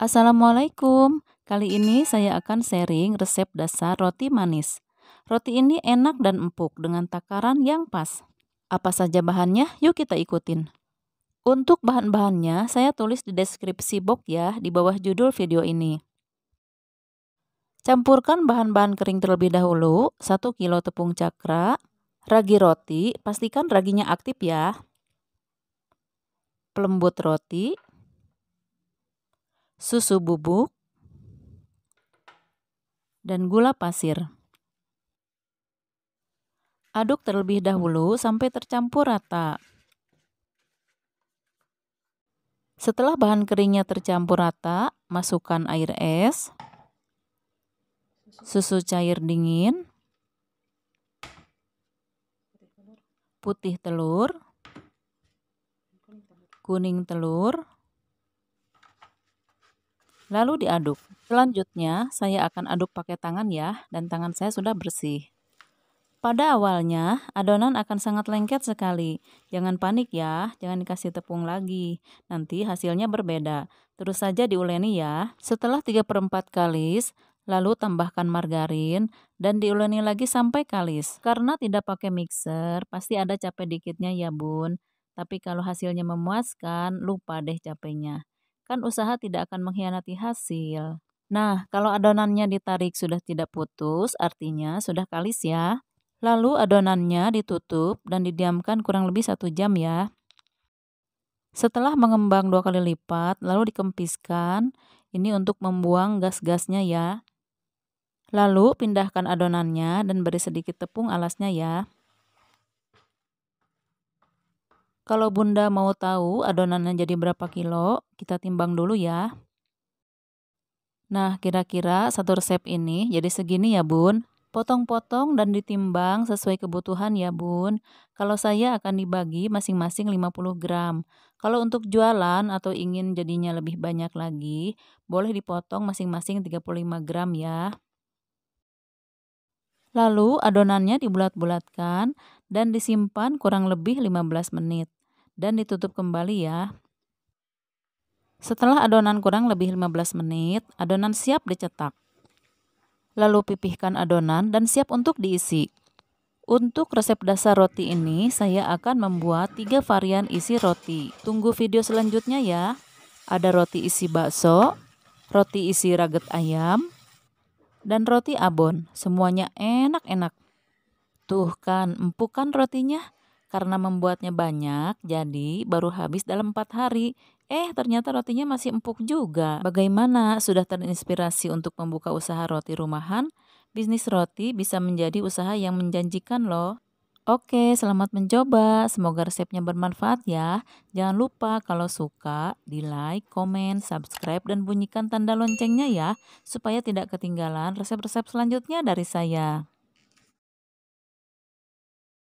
Assalamualaikum. Kali ini saya akan sharing resep dasar roti manis. Roti ini enak dan empuk dengan takaran yang pas. Apa saja bahannya? Yuk kita ikutin. Untuk bahan-bahannya, saya tulis di deskripsi box ya di bawah judul video ini. Campurkan bahan-bahan kering terlebih dahulu, 1 kg tepung cakra, ragi roti, pastikan raginya aktif ya, pelembut roti, susu bubuk, dan gula pasir. Aduk terlebih dahulu sampai tercampur rata. Setelah bahan keringnya tercampur rata, masukkan air es, susu cair dingin, putih telur, kuning telur, Lalu diaduk. Selanjutnya, saya akan aduk pakai tangan ya, dan tangan saya sudah bersih. Pada awalnya, adonan akan sangat lengket sekali. Jangan panik ya, jangan dikasih tepung lagi. Nanti hasilnya berbeda. Terus saja diuleni ya. Setelah 3 per 4 kalis, lalu tambahkan margarin, dan diuleni lagi sampai kalis. Karena tidak pakai mixer, pasti ada capek dikitnya ya bun. Tapi kalau hasilnya memuaskan, lupa deh capeknya kan usaha tidak akan mengkhianati hasil. Nah, kalau adonannya ditarik sudah tidak putus, artinya sudah kalis ya. Lalu adonannya ditutup dan didiamkan kurang lebih satu jam ya. Setelah mengembang dua kali lipat, lalu dikempiskan, ini untuk membuang gas-gasnya ya. Lalu pindahkan adonannya dan beri sedikit tepung alasnya ya. Kalau Bunda mau tahu adonannya jadi berapa kilo, kita timbang dulu ya. Nah, kira-kira satu resep ini jadi segini ya bun. Potong-potong dan ditimbang sesuai kebutuhan ya bun. Kalau saya akan dibagi masing-masing 50 gram. Kalau untuk jualan atau ingin jadinya lebih banyak lagi, boleh dipotong masing-masing 35 gram ya. Lalu adonannya dibulat-bulatkan dan disimpan kurang lebih 15 menit dan ditutup kembali ya. Setelah adonan kurang lebih 15 menit, adonan siap dicetak. Lalu pipihkan adonan dan siap untuk diisi. Untuk resep dasar roti ini, saya akan membuat tiga varian isi roti. Tunggu video selanjutnya ya. Ada roti isi bakso, roti isi raget ayam, dan roti abon. Semuanya enak-enak. Tuh kan, empukan kan rotinya? Karena membuatnya banyak, jadi baru habis dalam empat hari. Eh, ternyata rotinya masih empuk juga. Bagaimana? Sudah terinspirasi untuk membuka usaha roti rumahan? Bisnis roti bisa menjadi usaha yang menjanjikan loh. Oke, selamat mencoba. Semoga resepnya bermanfaat ya. Jangan lupa kalau suka, di like, komen, subscribe, dan bunyikan tanda loncengnya ya, supaya tidak ketinggalan resep-resep selanjutnya dari saya.